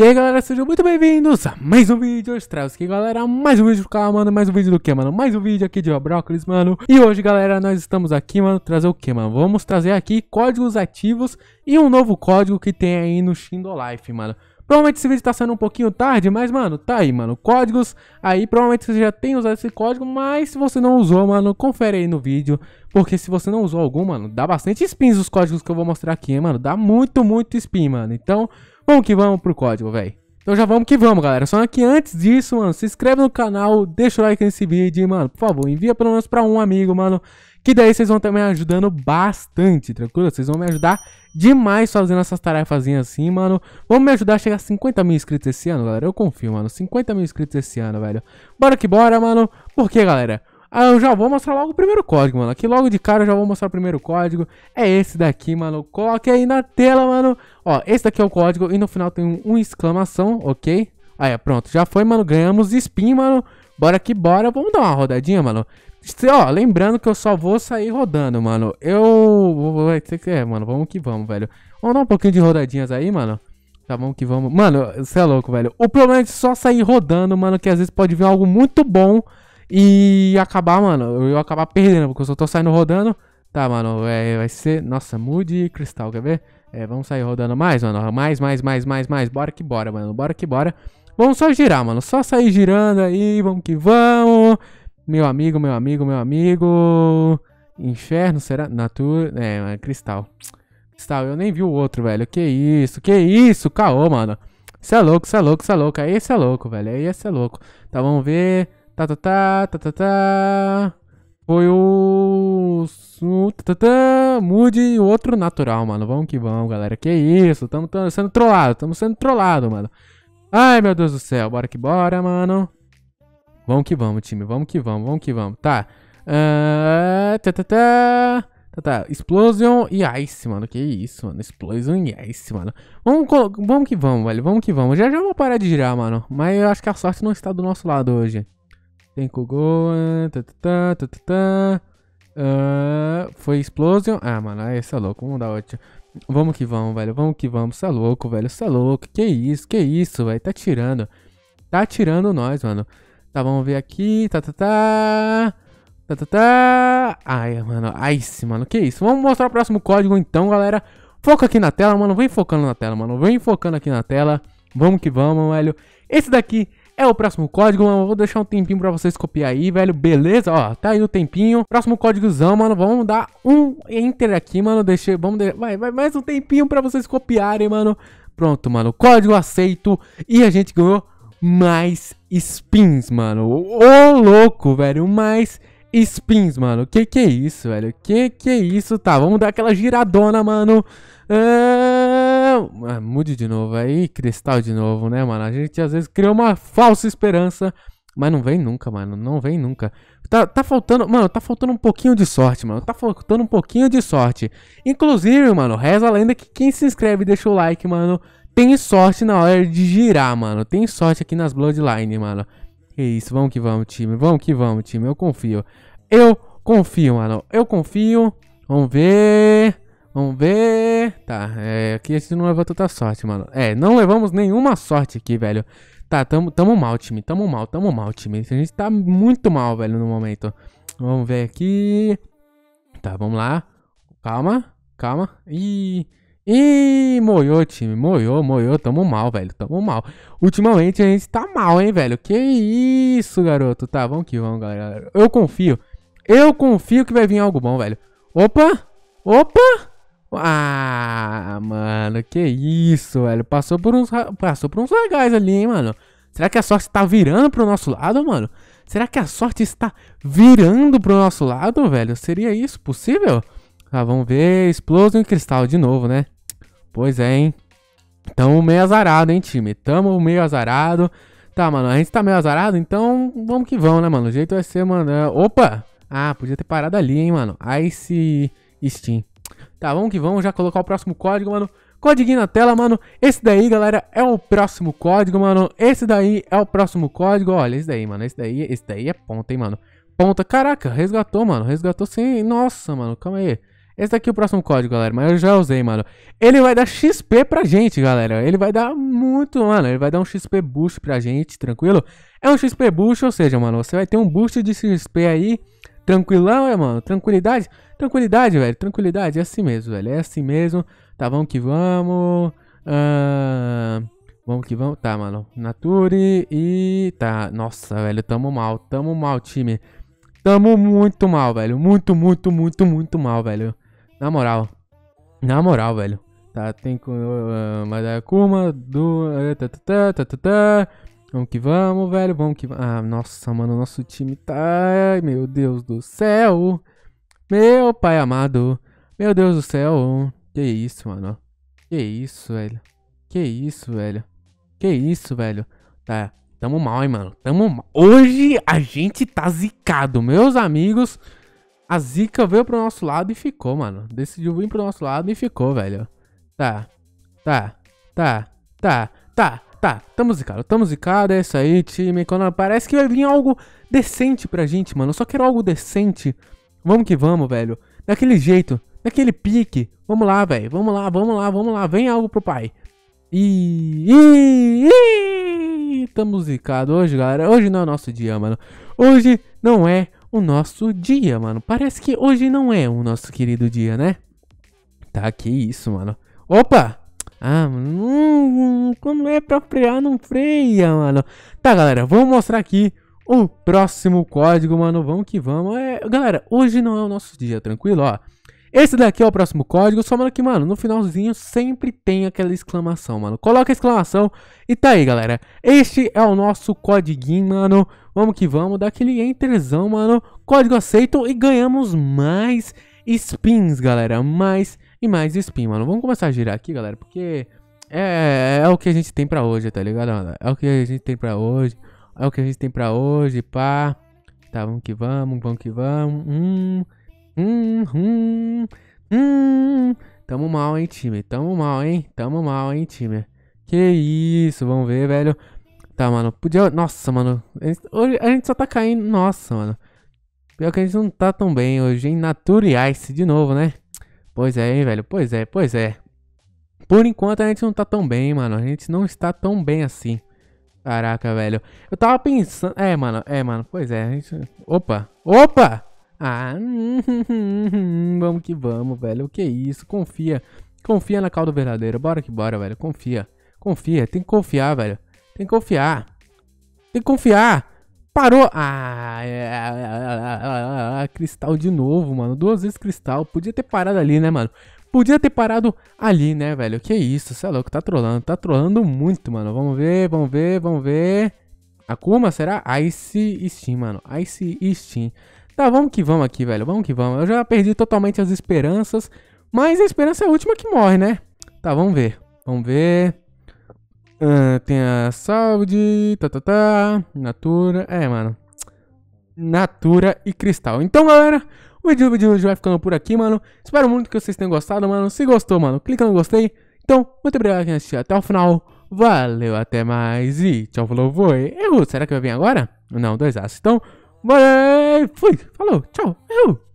E aí galera, sejam muito bem-vindos a mais um vídeo, eu aqui galera, mais um vídeo do canal, mano, mais um vídeo do que, mano? Mais um vídeo aqui de Robrócolis, mano E hoje galera, nós estamos aqui, mano, trazer o que, mano? Vamos trazer aqui códigos ativos e um novo código que tem aí no Shindo Life, mano Provavelmente esse vídeo tá saindo um pouquinho tarde, mas, mano, tá aí, mano. Códigos aí, provavelmente você já tem usado esse código, mas se você não usou, mano, confere aí no vídeo. Porque se você não usou algum, mano, dá bastante spins os códigos que eu vou mostrar aqui, hein, mano. Dá muito, muito spin, mano. Então, Vamos que vamos pro código, velho. Então já vamos que vamos, galera. Só que antes disso, mano, se inscreve no canal, deixa o like nesse vídeo, mano, por favor, envia pelo menos pra um amigo, mano, que daí vocês vão estar me ajudando bastante, tranquilo? Vocês vão me ajudar demais fazendo essas tarefas assim, mano. Vamos me ajudar a chegar a 50 mil inscritos esse ano, galera? Eu confio, mano, 50 mil inscritos esse ano, velho. Bora que bora, mano. Por quê, galera? Ah, eu já vou mostrar logo o primeiro código, mano. Aqui logo de cara eu já vou mostrar o primeiro código. É esse daqui, mano. Coloque aí na tela, mano. Ó, esse daqui é o código e no final tem um, um exclamação, ok? Aí, pronto. Já foi, mano. Ganhamos spin, mano. Bora que bora. Vamos dar uma rodadinha, mano. Ó, lembrando que eu só vou sair rodando, mano. Eu... Vai ter que... É, mano. Vamos que vamos, velho. Vamos dar um pouquinho de rodadinhas aí, mano. Tá bom que vamos. Mano, você é louco, velho. O problema é só sair rodando, mano, que às vezes pode vir algo muito bom e acabar, mano, eu acabar perdendo, porque eu só tô saindo rodando. Tá, mano, é, vai ser. Nossa, mude cristal, quer ver? É, vamos sair rodando mais, mano. Mais, mais, mais, mais, mais. Bora que bora, mano. Bora que bora. Vamos só girar, mano. Só sair girando aí. Vamos que vamos. Meu amigo, meu amigo, meu amigo. Inferno, será? Natura. É, cristal. Cristal, eu nem vi o outro, velho. Que isso, que isso, caô, mano. Cê é louco, cê é louco, cê é louco. Aí cê é louco, velho. Aí cê é louco. Tá, vamos ver. Tá, tá, tá, tá, tá, tá. Foi o. Tá, tá, tá. Mude o outro natural, mano. Vamos que vamos, galera. Que isso? Tamo, sendo trollado. Tamo sendo trollado, mano. Ai, meu Deus do céu. Bora que bora, mano. Vamos que vamos, time. Vamos que vamos. Vamos que vamos. Tá. Uh, tá, tá, tá. Tá, tá. Explosion e Ice, mano. Que isso, mano. Explosion e Ice, mano. Vamos, vamos que vamos, velho. Vamos que vamos. Já já vou parar de girar, mano. Mas eu acho que a sorte não está do nosso lado hoje. Tenkugohan, tatatá, tá, tatatá. Tá, uh, tá, ah, foi Explosion. Ah, mano, esse é louco, vamos dar ótimo. Vamos que vamos, velho, vamos que vamos. Cê é louco, velho, cê é louco. Que isso, que isso, velho, tá tirando. Tá tirando nós, mano. Tá, vamos ver aqui. Tá, tá, tá. Tá, tá, tá. Ai, mano, sim mano, que isso. Vamos mostrar o próximo código então, galera. Foca aqui na tela, mano, vem focando na tela, mano. Vem focando aqui na tela. Vamos que vamos, velho. Esse daqui é o próximo código, mano. Vou deixar um tempinho pra vocês copiar aí, velho. Beleza? Ó, tá aí o tempinho. Próximo códigozão, mano. Vamos dar um enter aqui, mano. Deixei, vamos... De... Vai, vai mais um tempinho pra vocês copiarem, mano. Pronto, mano. Código aceito. E a gente ganhou mais spins, mano. Ô, louco, velho. Mais spins, mano. Que que é isso, velho? Que que é isso? Tá, vamos dar aquela giradona, mano. É... É, mude de novo. Aí, é cristal de novo, né, mano? A gente às vezes cria uma falsa esperança. Mas não vem nunca, mano. Não vem nunca. Tá, tá faltando, mano, tá faltando um pouquinho de sorte, mano. Tá faltando um pouquinho de sorte. Inclusive, mano, reza a lenda que quem se inscreve e deixa o like, mano, tem sorte na hora de girar, mano. Tem sorte aqui nas Bloodline, mano. Que isso, vamos que vamos, time. Vamos que vamos, time. Eu confio. Eu confio, mano. Eu confio. Vamos ver. Vamos ver tá. É, aqui a gente não levou tanta sorte, mano. É, não levamos nenhuma sorte aqui, velho. Tá, tamo, tamo mal, time. Tamo mal, tamo mal, time. A gente tá muito mal, velho, no momento. Vamos ver aqui. Tá, vamos lá. Calma, calma. Ih... E moiou, time. Moiou, moiou. Tamo mal, velho. Tamo mal. Ultimamente a gente tá mal, hein, velho. Que isso, garoto. Tá, vamos que vamos, galera. Eu confio. Eu confio que vai vir algo bom, velho. Opa! Opa! Ah, mano, que isso, velho. Passou por uns, passou por uns legais ali, hein, mano. Será que a sorte está virando pro nosso lado, mano? Será que a sorte está virando pro nosso lado, velho? Seria isso possível? Ah, vamos ver. Explosion Cristal de novo, né? Pois é, hein? Tamo meio azarado, hein, time? Tamo meio azarado. Tá, mano, a gente tá meio azarado, então vamos que vamos, né, mano? O jeito vai ser, mano... É- Opa! Ah, podia ter parado ali, hein, mano. Ice Steam. Tá, vamos que vamos, já colocar o próximo código, mano. Código na tela, mano. Esse daí, galera, é o próximo código, mano. Esse daí é o próximo código. Olha, esse daí, mano. Esse daí, esse daí é ponta, hein, mano. Ponta. Caraca, resgatou, mano. Resgatou sim. Nossa, mano. Calma aí. Esse daqui é o próximo código, galera, mas eu já usei, mano. Ele vai dar XP pra gente, galera. Ele vai dar muito, mano. Ele vai dar um XP boost pra gente, tranquilo? É um XP boost, ou seja, mano, você vai ter um boost de XP aí Tranquilão, é, mano? Tranquilidade? Tranquilidade, velho. Tranquilidade. É assim mesmo, velho. É assim mesmo. Tá, vamos que vamos. Ah, vamos que vamos. Tá, mano. Nature e... Tá. Nossa, velho. Tamo mal. Tamo mal, time. Tamo muito mal, velho. Muito, muito, muito, muito mal, velho. Na moral. Na moral, velho. Tá, tem com... Uh, ah, Madakuma, do... tá, tá, tá, tá, tá, tá. Vamos que vamos, velho. Vamos que vamos. Ah, nossa, mano, nosso time tá. Ai, meu Deus do céu. Meu pai amado. Meu Deus do céu. Que isso, mano. Que isso, velho. Que isso, velho. Que isso, velho. Tá, tamo mal, hein, mano. Tamo mal. Hoje a gente tá zicado, meus amigos. A zica veio pro nosso lado e ficou, mano. Decidiu vir pro nosso lado e ficou, velho. Tá, tá, tá, tá, tá. Tá, tamo tá zicado, tamo tá zicado, é isso aí, time. Quando parece que vai vir algo decente pra gente, mano. Eu só quero algo decente. Vamos que vamos, velho. Daquele jeito, daquele pique. Vamos lá, velho. Vamos lá, vamos lá, vamos lá. Vem algo pro pai. E. e, e tamo tá zicado hoje, galera. Hoje não é o nosso dia, mano. Hoje não é o nosso dia, mano. Parece que hoje não é o nosso querido dia, né? Tá, que isso, mano. Opa! Ah, hum, quando é pra frear, não freia, mano. Tá, galera, vou mostrar aqui o próximo código, mano. Vamos que vamos. É, galera, hoje não é o nosso dia, tranquilo, ó. Esse daqui é o próximo código, só mano que, mano, no finalzinho sempre tem aquela exclamação, mano. Coloca a exclamação e tá aí, galera. Este é o nosso código mano. Vamos que vamos, dá aquele enterzão, mano. Código aceito e ganhamos mais spins, galera. Mais e mais spin, mano. Vamos começar a girar aqui, galera, porque é, é o que a gente tem pra hoje, tá ligado, mano? É o que a gente tem pra hoje. É o que a gente tem pra hoje, pá. Tá, vamos que vamos, vamos que vamos. Hum, hum, hum, hum. Tamo mal, hein, time? Tamo mal, hein? Tamo mal, hein, time? Que isso, vamos ver, velho. Tá, mano. Podia. Nossa, mano. Hoje a gente só tá caindo. Nossa, mano. Pior que a gente não tá tão bem hoje, hein? Nature Ice de novo, né? Pois é, hein, velho. Pois é, pois é. Por enquanto a gente não tá tão bem, mano. A gente não está tão bem assim. Caraca, velho. Eu tava pensando. É, mano. É, mano. Pois é. A gente... Opa. Opa! Ah, vamos que vamos, velho. O que é isso? Confia. Confia na calda verdadeira. Bora que bora, velho. Confia. Confia. Tem que confiar, velho. Tem que confiar. Tem que confiar. Parou. Ah, é, ah, cristal de novo, mano. Duas vezes cristal. Podia ter parado ali, né, mano? Podia ter parado ali, né, velho? Que isso, você é louco, tá trolando, tá trolando muito, mano. Vamos ver, vamos ver, vamos ver. Akuma, será? Ice Steam, mano. Ice Steam. Tá, vamos que vamos aqui, velho. Vamos que vamos. Eu já perdi totalmente as esperanças. Mas a esperança é a última que morre, né? Tá, vamos ver. Vamos ver. Uh, tem a saúde. Tá, tá, tá. Natura. É, mano. Natura e cristal. Então, galera. O vídeo, hoje vai ficando por aqui, mano. Espero muito que vocês tenham gostado, mano. Se gostou, mano, clica no gostei. Então, muito obrigado quem assistiu até o final. Valeu, até mais e tchau, falou, foi. Eu, será que vai vir agora? Não, dois aços. Então, valeu, fui, falou, tchau, eu.